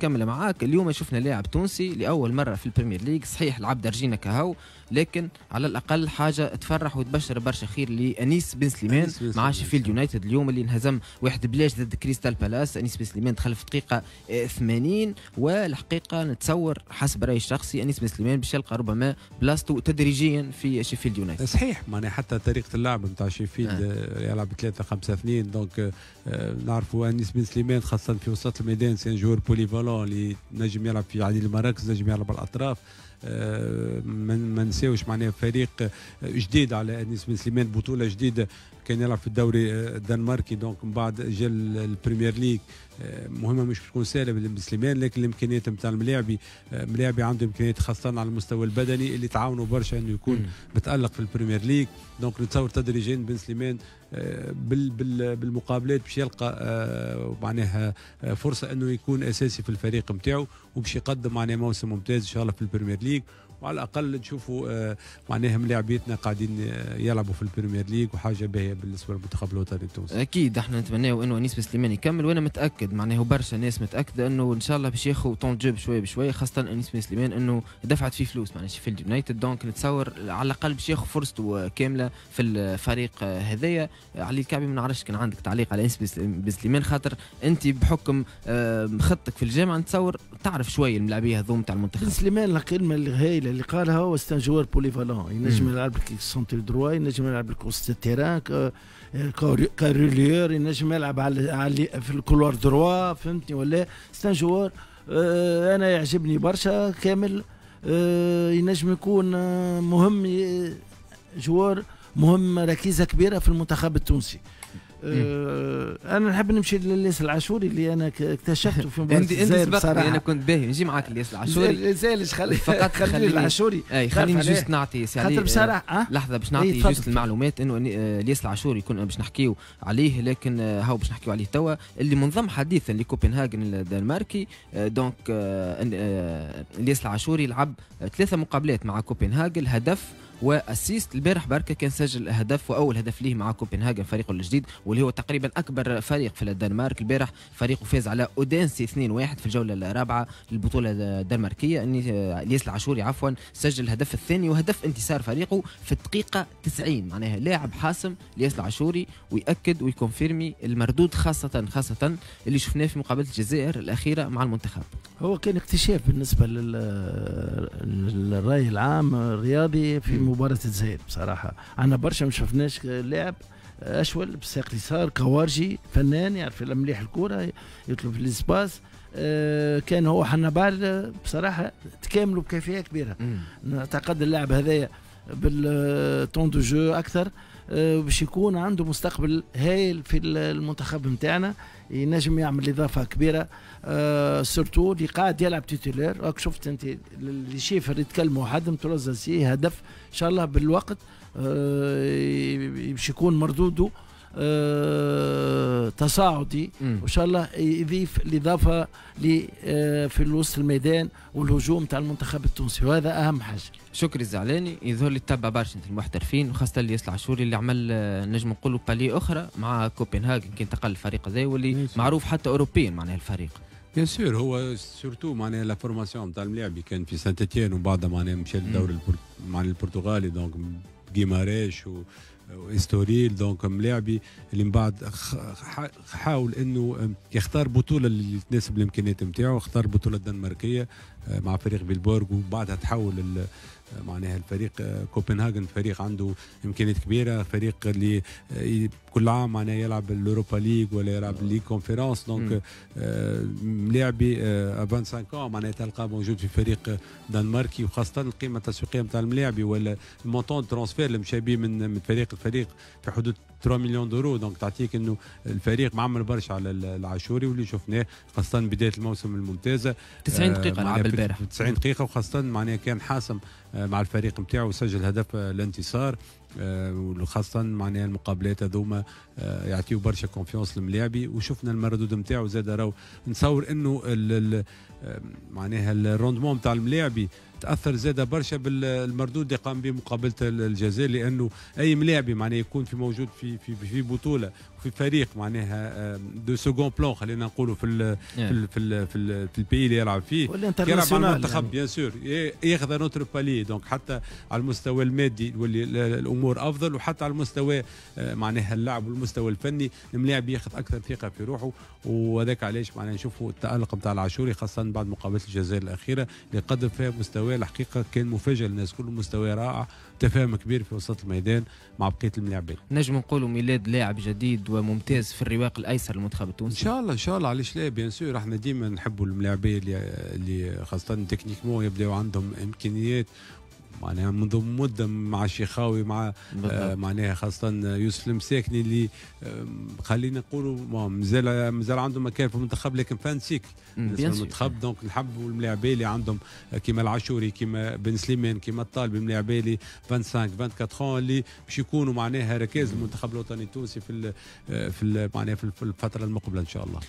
كمل معاك اليوم شفنا لاعب تونسي لاول مره في البريمير ليج صحيح لعب درجينا كهو لكن على الاقل حاجه تفرح وتبشر برشا خير لانيس بن سليمان مع شيفيلد يونايتد اليوم اللي انهزم واحد بلاش ضد كريستال بالاس انيس بن سليمان دخل في الدقيقه 80 والحقيقه نتصور حسب رايي الشخصي انيس بن سليمان باش يلقى ربما بلاصته تدريجيا في شيفيلد يونايتد صحيح معناها حتى طريقه اللعب نتاع شيفيلد آه. يلعب 3 5 2 دونك نعرفوا انيس بن سليمان خاصه في وسط الميدان سان جور بوليفالون بلون اللي نجم يلعب في عديد المراكز نجم يلعب بالاطراف ما نساوش معناها فريق جديد على انيس بن سليمان بطوله جديده كان يلعب في الدوري الدنماركي دونك من بعد جا البريمير ليغ مهمه مش تكون سهله سليمان لكن الامكانيات نتاع الملاعبي ملاعبي عنده امكانيات خاصه على المستوى البدني اللي تعاونوا برشا انه يكون متالق في البريمير ليغ دونك نتصور تدريجيا بن سليمان آه، بالمقابلات باش يلقى آه، معناها آه، فرصه انه يكون اساسي في الفريق نتاعو وباش يقدم معناها موسم ممتاز ان شاء الله في البريمير ليغ comigo. وعلى الاقل تشوفوا آه، معناها لاعبيتنا قاعدين آه، يلعبوا في البريمير ليج وحاجه باهيه بالنسبه للمنتخب الوطني التونسي. اكيد احنا نتمناو انه انيس سليمان يكمل وانا متاكد معناه برشا ناس متاكده انه ان شاء الله باش ياخذ طون جيب شويه بشويه خاصه انيس سليمان انه دفعت فيه فلوس معناها شيفيلد يونايتد دونك نتصور على الاقل باش ياخذ فرصته آه، كامله في الفريق هذايا علي الكعبي ما نعرفش كان عندك تعليق على انيس سليمان خاطر انت بحكم خطك في الجامعه نتصور تعرف شويه الملاعبيه هذوم تاع المنتخب. سليمان القيمه الهائله اللي قالها هو سان جوار بوليفالون ينجم يلعب لك سونتر دروا ينجم يلعب لك وسط التيران كاروليور ينجم يلعب على, على في الكولوار دروا فهمتني ولا سان جوار آه، انا يعجبني برشا كامل آه، ينجم يكون آه، مهم جوار مهم ركيزه كبيره في المنتخب التونسي آه، انا نحب نمشي للياس العاشوري اللي انا اكتشفته في مباراه انت انت سبقني انا كنت باهي نجي معاك الياس العاشوري زالش خلي فقط خلي العاشوري اي خليني جوست نعطي سي خاطر بصراحه لحظه باش إيه، نعطي جوست المعلومات انه الياس آه، العاشوري كنا باش نحكيو عليه لكن آه، هاو باش نحكيو عليه توا اللي منضم حديثا لكوبنهاجن الدنماركي دونك الياس العاشوري لعب ثلاثه مقابلات مع كوبنهاجن هدف واسيست البارح بركه كان سجل هدف واول هدف ليه مع كوبنهاجن فريقه الجديد واللي هو تقريبا اكبر فريق في الدنمارك البارح فريقه فاز على اودينسي 2-1 في الجوله الرابعه للبطوله الدنماركيه ان الياس العاشوري عفوا سجل الهدف الثاني وهدف انتصار فريقه في الدقيقه 90 معناها لاعب حاسم الياس العاشوري وياكد ويكونفيرمي المردود خاصه خاصه اللي شفناه في مقابله الجزائر الاخيره مع المنتخب هو كان اكتشاف بالنسبه للراي العام الرياضي في مباراه الجزائر بصراحه عندنا برشا ما شفناش لاعب اشول بالساق اليسار كوارجي فنان يعرف مليح الكوره يطلب في الاسباس آه، كان هو حنبال بصراحه تكاملوا بكيفيه كبيره نعتقد اللاعب هذايا بالتون دو جو اكثر آه، باش يكون عنده مستقبل هايل في المنتخب نتاعنا ينجم يعمل اضافه كبيره سورتو آه، اللي قاعد يلعب تيتولير راك شفت انت اللي شيفر يتكلموا حد ترززي إيه هدف ان شاء الله بالوقت آه، باش يكون مردوده آه، تصاعدي وان شاء الله يضيف الاضافه آه، في وسط الميدان والهجوم تاع المنتخب التونسي وهذا اهم حاجه شكري الزعلاني يظهر لي تبع برشا المحترفين وخاصه اللي ياسر العشوري اللي عمل آه، نجم نقولوا بالي اخرى مع كوبنهاغن كي انتقل الفريق هذا واللي معروف حتى اوروبيا معناها الفريق بيان سور هو سورتو معناها لا فورماسيون تاع الملاعب كان في سانتيتيان وبعدها معناها مشى للدوري البر... معناها البرتغالي دونك جيماريش و... واستوريل آه، دونك ملاعبي اللي من بعد حاول انه يختار بطوله اللي تناسب الامكانيات نتاعو اختار بطوله الدنماركيه آه، مع فريق بيلبورغ وبعدها تحول آه، معناها الفريق آه، كوبنهاجن فريق عنده امكانيات كبيره فريق اللي كل عام معناها يلعب الاوروبا ليج ولا يلعب لي كونفيرونس دونك لاعبي 25 كون معناها تلقى موجود في فريق دنماركي وخاصه القيمه التسويقيه نتاع الملاعبي ولا المونتون ترانسفير اللي مشى به من من فريق لفريق في حدود 3 مليون دورو دونك تعطيك انه الفريق معمل برشا على العاشوري واللي شفناه خاصه بدايه الموسم الممتازه 90 دقيقه آه، لعب البارح 90 دقيقه وخاصه معناها كان حاسم آه، مع الفريق نتاعو وسجل هدف آه، الانتصار آه، وخاصة معناها المقابلات هذوما يعطيو برشا كونفيونس للملاعبي وشفنا المردود نتاعو زاد راهو نصور انه معناها الروندمون نتاع الملاعبي تاثر زاد برشا بالمردود اللي قام به مقابله الجزائر لانه اي ملاعبي معناها يكون في موجود في في في بطوله في فريق معناها دو سكون بلون خلينا نقولوا في في في, في, البي اللي يلعب فيه يلعب مع المنتخب يعني. بيان سور ياخذ نوتر بالي دونك حتى على المستوى المادي يولي الامور افضل وحتى على المستوى آه، معناها اللعب والمستوى الفني الملاعب ياخذ اكثر ثقه في روحه وهذاك علاش معناها نشوفوا التالق نتاع العاشوري خاصه بعد مقابله الجزائر الاخيره اللي قدم فيها مستوى الحقيقه كان مفاجئ للناس كل مستوى رائع تفاهم كبير في وسط الميدان مع بقيه الملاعبين نجم نقولوا ميلاد لاعب جديد وممتاز في الرواق الايسر المنتخب التونسي ان شاء الله ان شاء الله علاش لا بيان سور احنا ديما نحبوا الملاعبين اللي خاصه تكنيكمون يبداو عندهم امكانيات معناها منذ مده مع الشيخاوي مع آه، معناها خاصه يوسف المساكني اللي آه، خلينا نقولوا مازال مازال عندهم مكان في المنتخب لكن فان سيكل المنتخب دونك نحبوا الملاعبين اللي عندهم آه، كيما العاشوري كيما بن سليمان كيما الطالبي الملاعبين اللي 25 24 اللي باش يكونوا معناها ركاز المنتخب الوطني التونسي في في معناها في الفتره المقبله ان شاء الله